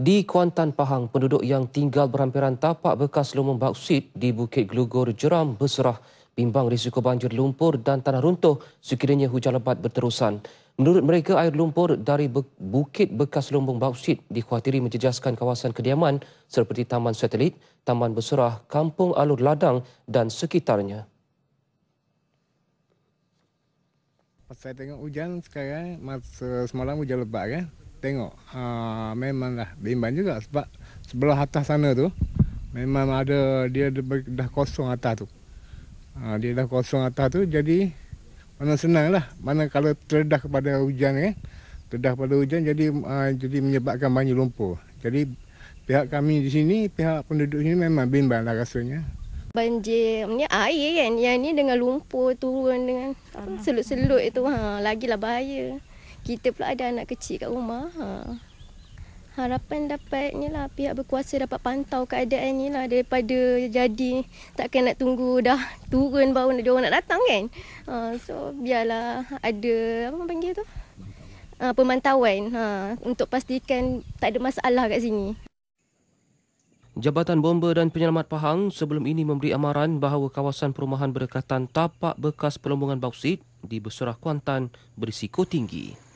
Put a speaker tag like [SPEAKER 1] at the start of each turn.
[SPEAKER 1] Di Kuantan Pahang, penduduk yang tinggal berhampiran tapak bekas lumbung bauksit di Bukit Glugor Jeram berserah bimbang risiko banjir lumpur dan tanah runtuh sekiranya hujan lebat berterusan. Menurut mereka, air lumpur dari bukit bekas lumbung bauksit dikhawatiri menjejaskan kawasan kediaman seperti Taman Satelit, Taman Berserah, Kampung Alur Ladang dan sekitarnya.
[SPEAKER 2] Pas saya tengok hujan sekarang, semalam hujan lebat kan tengok uh, memang bimbang juga sebab sebelah atas sana tu memang ada dia dah kosong atas tu. Uh, dia dah kosong atas tu jadi mana senang lah. Mana kalau terdedah kepada hujan eh. Terdah pada hujan jadi uh, jadi menyebabkan banjir lumpur. Jadi pihak kami di sini, pihak penduduk sini memang bimbang lah rasanya.
[SPEAKER 3] Banjir, ni air kan. Yang ni dengan lumpur turun dengan ah. selut-selut itu. Ha, lagilah bahaya. Kita pula ada anak kecil kat rumah. Ha. Harapan dapatnya lah pihak berkuasa dapat pantau keadaan ni lah daripada jadi takkan nak tunggu dah turun baru dia orang nak datang kan. Ha, so biarlah ada apa orang panggil tu? Ha, pemantauan ha, untuk pastikan tak ada masalah kat sini.
[SPEAKER 1] Jabatan Bomba dan Penyelamat Pahang sebelum ini memberi amaran bahawa kawasan perumahan berdekatan tapak bekas pelombongan bauksit di Besurah Kuantan berisiko tinggi.